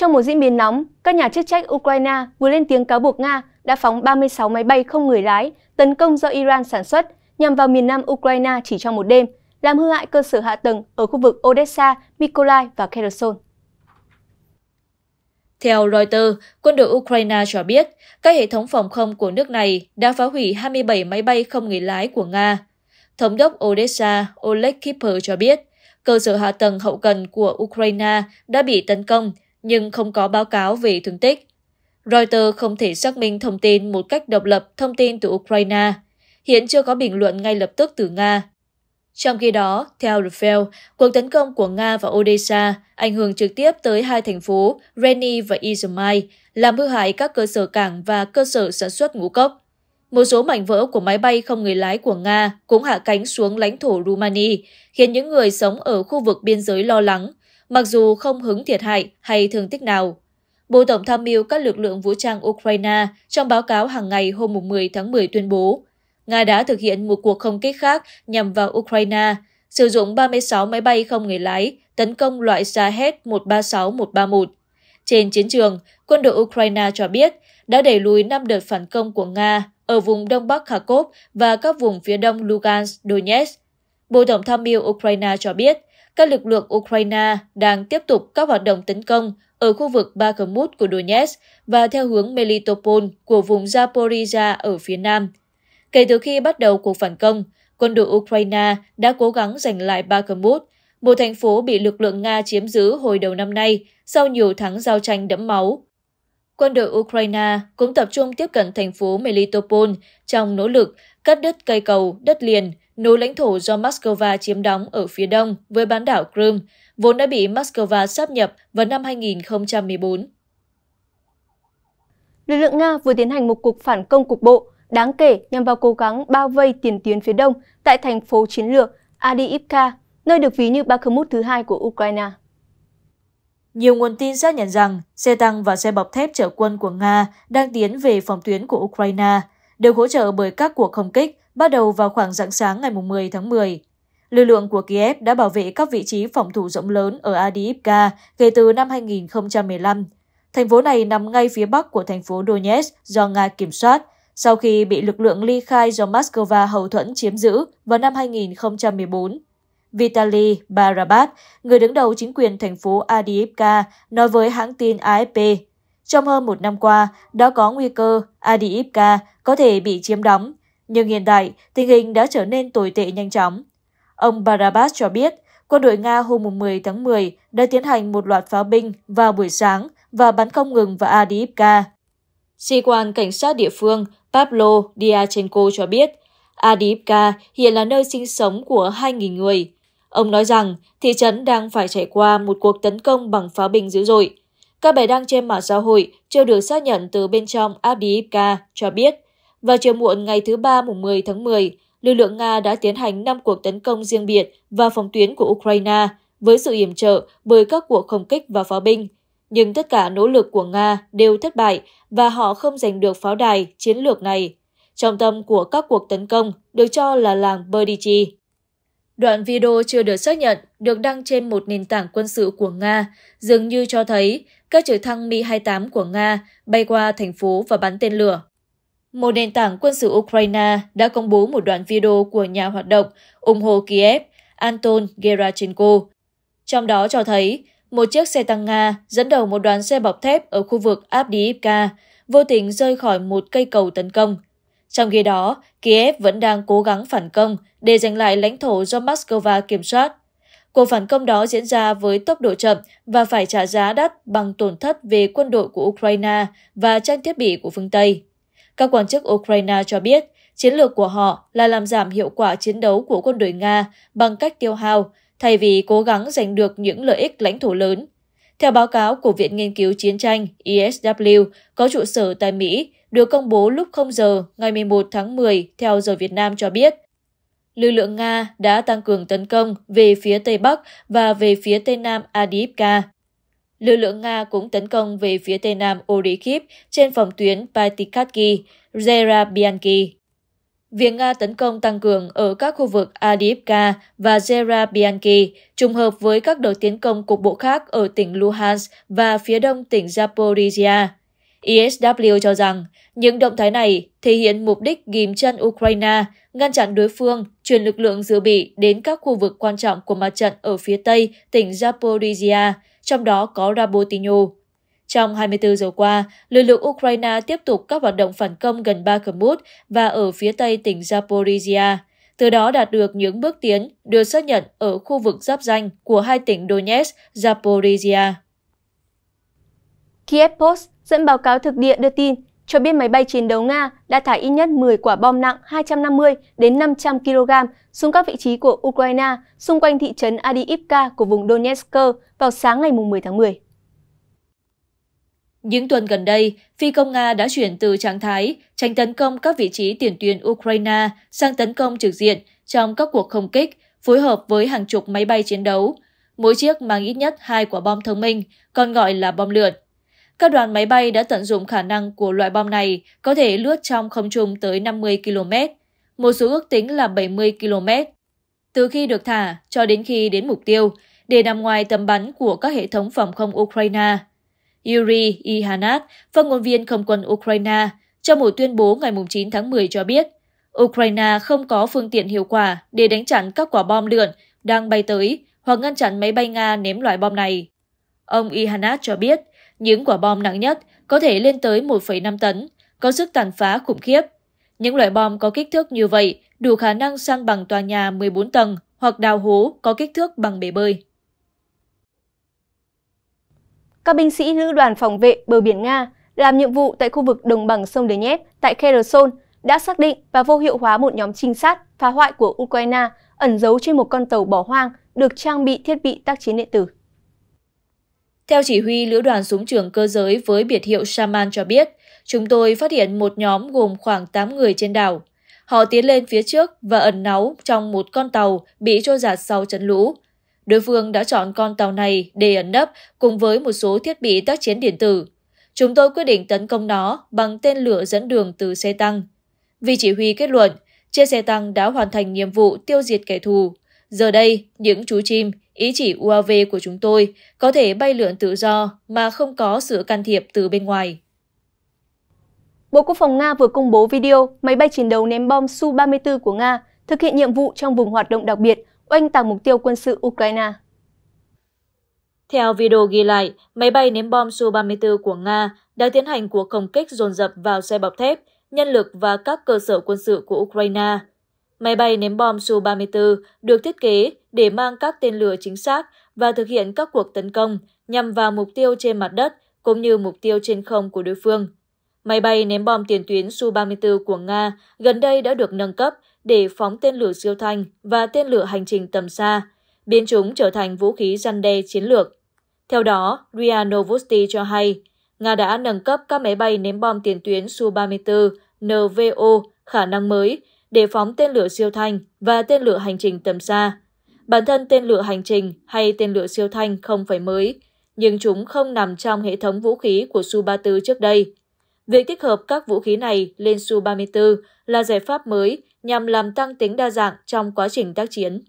Trong một diễn biến nóng, các nhà chức trách Ukraine vừa lên tiếng cáo buộc Nga đã phóng 36 máy bay không người lái tấn công do Iran sản xuất nhằm vào miền nam Ukraine chỉ trong một đêm, làm hư hại cơ sở hạ tầng ở khu vực Odessa, Mykolaiv và Kherson. Theo Reuters, quân đội Ukraine cho biết các hệ thống phòng không của nước này đã phá hủy 27 máy bay không người lái của Nga. Thống đốc Odessa Oleg Kipper cho biết cơ sở hạ tầng hậu cần của Ukraine đã bị tấn công nhưng không có báo cáo về thương tích. Reuters không thể xác minh thông tin một cách độc lập thông tin từ Ukraine, hiện chưa có bình luận ngay lập tức từ Nga. Trong khi đó, theo Rafael, cuộc tấn công của Nga vào Odessa ảnh hưởng trực tiếp tới hai thành phố Reni và Izmail, làm hư hại các cơ sở cảng và cơ sở sản xuất ngũ cốc. Một số mảnh vỡ của máy bay không người lái của Nga cũng hạ cánh xuống lãnh thổ Rumani, khiến những người sống ở khu vực biên giới lo lắng mặc dù không hứng thiệt hại hay thương tích nào. Bộ Tổng tham mưu các lực lượng vũ trang Ukraine trong báo cáo hàng ngày hôm 10 tháng 10 tuyên bố, Nga đã thực hiện một cuộc không kích khác nhằm vào Ukraine, sử dụng 36 máy bay không người lái tấn công loại Shahed-136131. Trên chiến trường, quân đội Ukraine cho biết đã đẩy lùi 5 đợt phản công của Nga ở vùng đông bắc Kharkov và các vùng phía đông Lugansk, Donetsk. Bộ Tổng tham mưu Ukraine cho biết các lực lượng Ukraine đang tiếp tục các hoạt động tấn công ở khu vực Bakhmut của Donetsk và theo hướng Melitopol của vùng Zaporizhia ở phía nam. Kể từ khi bắt đầu cuộc phản công, quân đội Ukraine đã cố gắng giành lại Bakhmut, một thành phố bị lực lượng Nga chiếm giữ hồi đầu năm nay sau nhiều tháng giao tranh đẫm máu. Quân đội Ukraine cũng tập trung tiếp cận thành phố Melitopol trong nỗ lực cắt đứt cây cầu, đất liền nối lãnh thổ do Moscow chiếm đóng ở phía đông với bán đảo Crimea, vốn đã bị Moscow sáp nhập vào năm 2014. Lực lượng Nga vừa tiến hành một cuộc phản công cục bộ đáng kể nhằm vào cố gắng bao vây tiền tuyến phía đông tại thành phố chiến lược Adiivka, nơi được ví như Bakhmut thứ hai của Ukraine. Nhiều nguồn tin xác nhận rằng xe tăng và xe bọc thép chở quân của Nga đang tiến về phòng tuyến của Ukraine – được hỗ trợ bởi các cuộc không kích bắt đầu vào khoảng rạng sáng ngày 10 tháng 10. Lực lượng của Kiev đã bảo vệ các vị trí phòng thủ rộng lớn ở Adiivka kể từ năm 2015. Thành phố này nằm ngay phía bắc của thành phố Donetsk do Nga kiểm soát, sau khi bị lực lượng ly khai do Moscow hậu thuẫn chiếm giữ vào năm 2014. Vitaly Barabat, người đứng đầu chính quyền thành phố Adiivka, nói với hãng tin AFP trong hơn một năm qua, đã có nguy cơ Adiipka có thể bị chiếm đóng, nhưng hiện tại tình hình đã trở nên tồi tệ nhanh chóng. Ông Barabas cho biết, quân đội Nga hôm 10 tháng 10 đã tiến hành một loạt pháo binh vào buổi sáng và bắn không ngừng vào Adiipka. Sĩ quan cảnh sát địa phương Pablo Diachenko cho biết, Adiipka hiện là nơi sinh sống của 2.000 người. Ông nói rằng thị trấn đang phải trải qua một cuộc tấn công bằng pháo binh dữ dội. Các bài đăng trên mạng xã hội chưa được xác nhận từ bên trong Abdiivka cho biết, vào chiều muộn ngày thứ Ba mùng 10 tháng 10, lực lượng Nga đã tiến hành 5 cuộc tấn công riêng biệt và phòng tuyến của Ukraine với sự yểm trợ bởi các cuộc không kích và pháo binh. Nhưng tất cả nỗ lực của Nga đều thất bại và họ không giành được pháo đài chiến lược này. Trọng tâm của các cuộc tấn công được cho là làng Berdichi. Đoạn video chưa được xác nhận được đăng trên một nền tảng quân sự của Nga dường như cho thấy các trực thăng Mi-28 của Nga bay qua thành phố và bắn tên lửa. Một nền tảng quân sự Ukraine đã công bố một đoạn video của nhà hoạt động ủng hộ Kiev Anton Gerachenko. Trong đó cho thấy một chiếc xe tăng Nga dẫn đầu một đoàn xe bọc thép ở khu vực Abdiivka vô tình rơi khỏi một cây cầu tấn công. Trong khi đó, Kiev vẫn đang cố gắng phản công để giành lại lãnh thổ do Moscow kiểm soát Cuộc phản công đó diễn ra với tốc độ chậm và phải trả giá đắt bằng tổn thất về quân đội của Ukraine và trang thiết bị của phương Tây. Các quan chức Ukraine cho biết, chiến lược của họ là làm giảm hiệu quả chiến đấu của quân đội Nga bằng cách tiêu hao, thay vì cố gắng giành được những lợi ích lãnh thổ lớn. Theo báo cáo của Viện Nghiên cứu Chiến tranh ESW có trụ sở tại Mỹ, được công bố lúc 0 giờ ngày 11 tháng 10 theo giờ Việt Nam cho biết, lực lượng Nga đã tăng cường tấn công về phía Tây Bắc và về phía Tây Nam Adiivka. Lực lượng Nga cũng tấn công về phía Tây Nam Orikhiv trên phòng tuyến Patikatki, Zerabianki. Việc Nga tấn công tăng cường ở các khu vực Adiivka và Zerabianki trùng hợp với các đợt tiến công cục bộ khác ở tỉnh Luhansk và phía đông tỉnh Zaporizhia isw e cho rằng những động thái này thể hiện mục đích ghim chân ukraine ngăn chặn đối phương truyền lực lượng dự bị đến các khu vực quan trọng của mặt trận ở phía tây tỉnh zaporizhia trong đó có rabotino trong 24 giờ qua, lực lượng Ukraine tiếp tục các hoạt động phản công gần Bakhmut và ở phía tây tỉnh Zaporizhia, từ đó đạt được những bước tiến được xác nhận ở khu vực giáp danh của hai tỉnh Donetsk, Zaporizhia. Kiev Post dẫn báo cáo thực địa đưa tin cho biết máy bay chiến đấu Nga đã thả ít nhất 10 quả bom nặng 250 đến 500 kg xuống các vị trí của Ukraine xung quanh thị trấn Adiivka của vùng Donetsk vào sáng ngày 10 tháng 10. Những tuần gần đây, phi công Nga đã chuyển từ trạng thái tránh tấn công các vị trí tiền tuyến Ukraine sang tấn công trực diện trong các cuộc không kích phối hợp với hàng chục máy bay chiến đấu. Mỗi chiếc mang ít nhất hai quả bom thông minh, còn gọi là bom lượn các đoàn máy bay đã tận dụng khả năng của loại bom này có thể lướt trong không trung tới 50 km, một số ước tính là 70 km. Từ khi được thả cho đến khi đến mục tiêu, để nằm ngoài tầm bắn của các hệ thống phòng không Ukraine. Yuri Ihanat, phát ngôn viên không quân Ukraine, trong một tuyên bố ngày 9 tháng 10 cho biết, Ukraine không có phương tiện hiệu quả để đánh chặn các quả bom lượn đang bay tới hoặc ngăn chặn máy bay Nga ném loại bom này. Ông Ihanat cho biết, những quả bom nặng nhất có thể lên tới 1,5 tấn, có sức tàn phá khủng khiếp. Những loại bom có kích thước như vậy đủ khả năng san bằng tòa nhà 14 tầng hoặc đào hố có kích thước bằng bể bơi. Các binh sĩ lữ đoàn phòng vệ bờ biển Nga làm nhiệm vụ tại khu vực đồng bằng sông Dnieper tại Kherson đã xác định và vô hiệu hóa một nhóm trinh sát phá hoại của Ukraine ẩn giấu trên một con tàu bỏ hoang được trang bị thiết bị tác chiến điện tử. Theo chỉ huy lữ đoàn súng trường cơ giới với biệt hiệu Shaman cho biết, chúng tôi phát hiện một nhóm gồm khoảng 8 người trên đảo. Họ tiến lên phía trước và ẩn náu trong một con tàu bị trôi giạt sau trận lũ. Đối phương đã chọn con tàu này để ẩn nấp cùng với một số thiết bị tác chiến điện tử. Chúng tôi quyết định tấn công nó bằng tên lửa dẫn đường từ xe tăng. Vì chỉ huy kết luận, chiếc xe tăng đã hoàn thành nhiệm vụ tiêu diệt kẻ thù. Giờ đây, những chú chim, Ý chỉ UAV của chúng tôi có thể bay lượn tự do mà không có sự can thiệp từ bên ngoài. Bộ Quốc phòng Nga vừa công bố video máy bay chiến đấu ném bom Su-34 của Nga thực hiện nhiệm vụ trong vùng hoạt động đặc biệt oanh tạc mục tiêu quân sự Ukraine. Theo video ghi lại, máy bay ném bom Su-34 của Nga đã tiến hành cuộc không kích dồn dập vào xe bọc thép, nhân lực và các cơ sở quân sự của Ukraine. Máy bay ném bom Su-34 được thiết kế để mang các tên lửa chính xác và thực hiện các cuộc tấn công nhằm vào mục tiêu trên mặt đất cũng như mục tiêu trên không của đối phương. Máy bay ném bom tiền tuyến Su-34 của Nga gần đây đã được nâng cấp để phóng tên lửa siêu thanh và tên lửa hành trình tầm xa, biến chúng trở thành vũ khí răn đe chiến lược. Theo đó, Ria Novosti cho hay, Nga đã nâng cấp các máy bay ném bom tiền tuyến Su-34 NVO khả năng mới để phóng tên lửa siêu thanh và tên lửa hành trình tầm xa. Bản thân tên lửa hành trình hay tên lửa siêu thanh không phải mới, nhưng chúng không nằm trong hệ thống vũ khí của Su-34 trước đây. Việc tích hợp các vũ khí này lên Su-34 là giải pháp mới nhằm làm tăng tính đa dạng trong quá trình tác chiến.